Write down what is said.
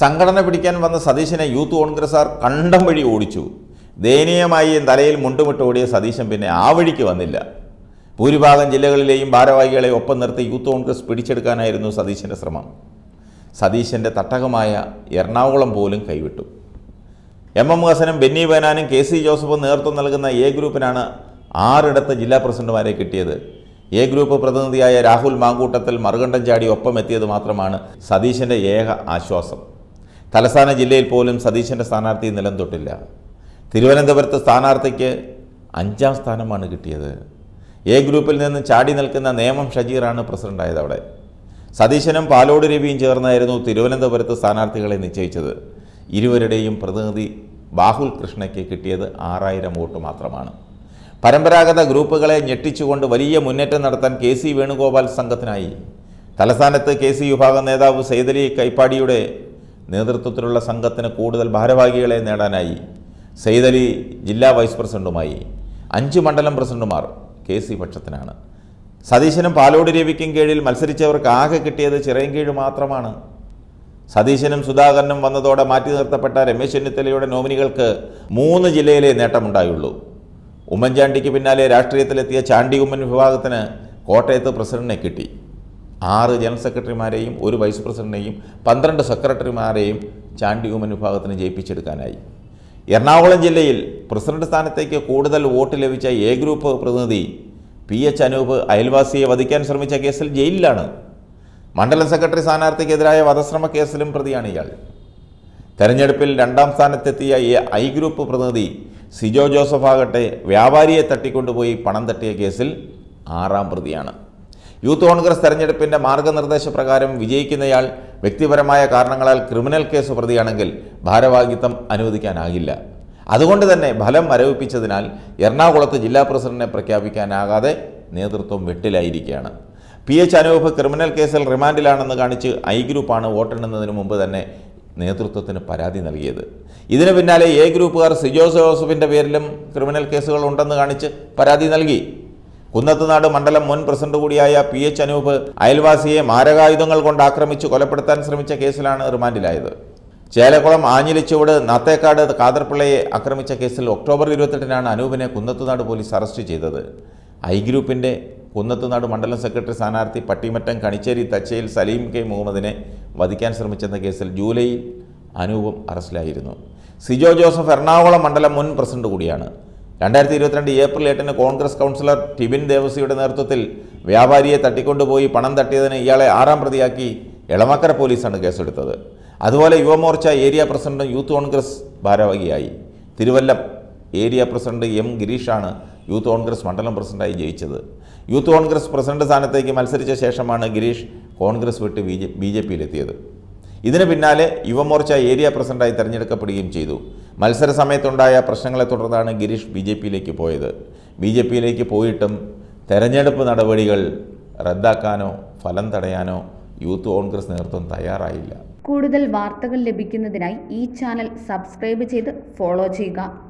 സംഘടന പിടിക്കാൻ വന്ന സതീശനെ യൂത്ത് കോൺഗ്രസ്സുകാർ കണ്ടം വഴി ഓടിച്ചു ദയനീയമായി തലയിൽ മുണ്ടുമിട്ട് ഓടിയ സതീശൻ പിന്നെ ആ വഴിക്ക് വന്നില്ല ഭൂരിഭാഗം ജില്ലകളിലെയും ഭാരവാഹികളെ ഒപ്പം നിർത്തി യൂത്ത് കോൺഗ്രസ് പിടിച്ചെടുക്കാനായിരുന്നു സതീശൻ്റെ ശ്രമം സതീശൻ്റെ തട്ടകമായ എറണാകുളം പോലും കൈവിട്ടു എം എം ഹസനും ബെന്നി ബേനാനും കെ സി ജോസഫും നേതൃത്വം നൽകുന്ന എ ഗ്രൂപ്പിനാണ് ആറിടത്ത് ജില്ലാ പ്രസിഡന്റുമാരെ കിട്ടിയത് എ ഗ്രൂപ്പ് പ്രതിനിധിയായ രാഹുൽ മാങ്കൂട്ടത്തിൽ മറുകണ്ഠം ചാടി ഒപ്പം എത്തിയത് മാത്രമാണ് സതീശൻ്റെ ഏക ആശ്വാസം തലസ്ഥാന ജില്ലയിൽ പോലും സതീശൻ്റെ സ്ഥാനാർത്ഥി നിലം തൊട്ടില്ല തിരുവനന്തപുരത്ത് സ്ഥാനാർത്ഥിക്ക് അഞ്ചാം സ്ഥാനമാണ് കിട്ടിയത് എ ഗ്രൂപ്പിൽ നിന്ന് ചാടി നിൽക്കുന്ന നേമം ഷജീറാണ് പ്രസിഡൻ്റായത് അവിടെ സതീശനും പാലോട് രവിയും ചേർന്നായിരുന്നു തിരുവനന്തപുരത്ത് സ്ഥാനാർത്ഥികളെ നിശ്ചയിച്ചത് ഇരുവരുടെയും പ്രതിനിധി ബാഹുൽ കൃഷ്ണയ്ക്ക് കിട്ടിയത് ആറായിരം വോട്ട് മാത്രമാണ് പരമ്പരാഗത ഗ്രൂപ്പുകളെ ഞെട്ടിച്ചുകൊണ്ട് വലിയ മുന്നേറ്റം നടത്താൻ കെ സി വേണുഗോപാൽ സംഘത്തിനായി തലസ്ഥാനത്ത് കെ സി വിഭാഗം നേതാവ് സൈതലി കൈപ്പാടിയുടെ നേതൃത്വത്തിലുള്ള സംഘത്തിന് കൂടുതൽ ഭാരവാഹികളെ നേടാനായി സയ്യിദലി ജില്ലാ വൈസ് പ്രസിഡന്റുമായി അഞ്ച് മണ്ഡലം പ്രസിഡന്റുമാർ കെ സി പക്ഷത്തിനാണ് സതീശനും പാലോട് രവിക്കും കീഴിൽ മത്സരിച്ചവർക്ക് ആകെ കിട്ടിയത് ചിറയൻകീഴ് മാത്രമാണ് സതീശനും സുധാകരനും വന്നതോടെ മാറ്റി നിർത്തപ്പെട്ട രമേശ് ചെന്നിത്തലയുടെ നോമിനികൾക്ക് മൂന്ന് ജില്ലയിലെ നേട്ടമുണ്ടായുള്ളൂ ഉമ്മൻചാണ്ടിക്ക് പിന്നാലെ രാഷ്ട്രീയത്തിലെത്തിയ ചാണ്ടി ഉമ്മൻ വിഭാഗത്തിന് കോട്ടയത്ത് പ്രസിഡന്റിനെ കിട്ടി ആറ് ജനറൽ സെക്രട്ടറിമാരെയും ഒരു വൈസ് പ്രസിഡന്റിനെയും പന്ത്രണ്ട് സെക്രട്ടറിമാരെയും ചാണ്ടി ഉമ്മൻ വിഭാഗത്തിന് ജയിപ്പിച്ചെടുക്കാനായി എറണാകുളം ജില്ലയിൽ പ്രസിഡന്റ് സ്ഥാനത്തേക്ക് കൂടുതൽ വോട്ട് ലഭിച്ച എ ഗ്രൂപ്പ് പ്രതിനിധി പി എച്ച് അനൂപ് അയൽവാസിയെ വധിക്കാൻ ശ്രമിച്ച കേസിൽ ജയിലിലാണ് മണ്ഡലം സെക്രട്ടറി സ്ഥാനാർത്ഥിക്കെതിരായ വധശ്രമ കേസിലും പ്രതിയാണ് ഇയാൾ തെരഞ്ഞെടുപ്പിൽ രണ്ടാം സ്ഥാനത്തെത്തിയ ഐ ഗ്രൂപ്പ് പ്രതിനിധി സിജോ ജോസഫ് ആകട്ടെ വ്യാപാരിയെ തട്ടിക്കൊണ്ടുപോയി പണം തട്ടിയ കേസിൽ ആറാം പ്രതിയാണ് യൂത്ത് കോൺഗ്രസ് തെരഞ്ഞെടുപ്പിന്റെ പ്രകാരം വിജയിക്കുന്നയാൾ വ്യക്തിപരമായ കാരണങ്ങളാൽ ക്രിമിനൽ കേസ് പ്രതിയാണെങ്കിൽ ഭാരവാഹിത്വം അനുവദിക്കാനാകില്ല അതുകൊണ്ട് തന്നെ ഫലം മരവിപ്പിച്ചതിനാൽ എറണാകുളത്ത് ജില്ലാ പ്രസിഡന്റിനെ പ്രഖ്യാപിക്കാനാകാതെ നേതൃത്വം വെട്ടിലായിരിക്കുകയാണ് പി എച്ച് അനൂപ് ക്രിമിനൽ കേസിൽ റിമാൻഡിലാണെന്ന് കാണിച്ച് ഐ ഗ്രൂപ്പാണ് വോട്ടെണ്ണുന്നതിന് മുമ്പ് തന്നെ നേതൃത്വത്തിന് പരാതി നൽകിയത് ഇതിനു പിന്നാലെ എ ഗ്രൂപ്പുകാർ സിജോസ് ജോസഫിൻ്റെ പേരിലും ക്രിമിനൽ കേസുകൾ ഉണ്ടെന്ന് കാണിച്ച് പരാതി നൽകി കുന്നത്തുനാട് മണ്ഡലം മുൻ പ്രസിഡന്റ് കൂടിയായ പി എച്ച് അനൂപ് അയൽവാസിയെ മാരകായുധങ്ങൾ കൊണ്ട് ആക്രമിച്ച് കൊലപ്പെടുത്താൻ ശ്രമിച്ച കേസിലാണ് റിമാൻഡിലായത് ചേലക്കുളം ആഞ്ഞിലിച്ചുവട് നത്തേക്കാട് കാതർപിള്ളയെ ആക്രമിച്ച കേസിൽ ഒക്ടോബർ ഇരുപത്തെട്ടിനാണ് അനൂപിനെ കുന്നത്തുനാട് പോലീസ് അറസ്റ്റ് ചെയ്തത് ഐ ഗ്രൂപ്പിൻ്റെ കുന്നത്തുനാട് മണ്ഡലം സെക്രട്ടറി സ്ഥാനാർത്ഥി പട്ടിമറ്റം കണിച്ചേരി തച്ചയിൽ സലീം കെ മുഹമ്മദിനെ വധിക്കാൻ ശ്രമിച്ചെന്ന കേസിൽ ജൂലൈയിൽ അനൂപും അറസ്റ്റിലായിരുന്നു സിജോ ജോസഫ് എറണാകുളം മണ്ഡലം മുൻ പ്രസിഡന്റ് കൂടിയാണ് രണ്ടായിരത്തി ഇരുപത്തിരണ്ട് ഏപ്രിൽ എട്ടിന് കോൺഗ്രസ് കൗൺസിലർ ടിബിൻ ദേവസിയുടെ നേതൃത്വത്തിൽ വ്യാപാരിയെ തട്ടിക്കൊണ്ടുപോയി പണം തട്ടിയതിന് ഇയാളെ ആറാം പ്രതിയാക്കി എളമക്കര പോലീസാണ് കേസെടുത്തത് അതുപോലെ യുവമോർച്ച ഏരിയ പ്രസിഡന്റും യൂത്ത് കോൺഗ്രസ് ഭാരവാഹിയായി തിരുവല്ലം ഏരിയ പ്രസിഡന്റ് എം ഗിരീഷാണ് യൂത്ത് കോൺഗ്രസ് മണ്ഡലം പ്രസിഡന്റായി ജയിച്ചത് യൂത്ത് കോൺഗ്രസ് പ്രസിഡന്റ് സ്ഥാനത്തേക്ക് മത്സരിച്ച ശേഷമാണ് ഗിരീഷ് കോൺഗ്രസ് വിട്ട് ബി ജെ ബി ജെ പിയിലെത്തിയത് ഇതിന് പിന്നാലെ യുവമോർച്ച ഏരിയ പ്രസിഡന്റായി തെരഞ്ഞെടുക്കപ്പെടുകയും ചെയ്തു മത്സര സമയത്തുണ്ടായ പ്രശ്നങ്ങളെ തുടർന്നാണ് ഗിരീഷ് ബി ജെ പിയിലേക്ക് പോയത് ബി ജെ പിയിലേക്ക് പോയിട്ടും തെരഞ്ഞെടുപ്പ് നടപടികൾ റദ്ദാക്കാനോ ഫലം തടയാനോ യൂത്ത് കോൺഗ്രസ് നേതൃത്വം തയ്യാറായില്ല കൂടുതൽ വാർത്തകൾ ലഭിക്കുന്നതിനായി ഈ ചാനൽ സബ്സ്ക്രൈബ് ചെയ്ത് ഫോളോ ചെയ്യുക